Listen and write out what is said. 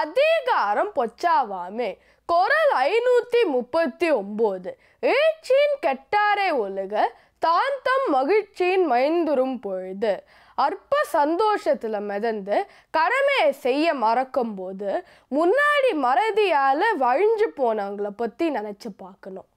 அதிகாரம் பொச்சாவாமே குரல் ஐநூற்றி முப்பத்தி ஒம்பது ஏச்சின் கெட்டாரை ஒழுக தான் தம் மகிழ்ச்சியின் மைந்துரும் பொழுது அற்ப சந்தோஷத்தில் மிதந்து கடமையை செய்ய மறக்கும்போது முன்னாடி மறதியால் வழிஞ்சு போனவங்கள பற்றி நினச்சி பார்க்கணும்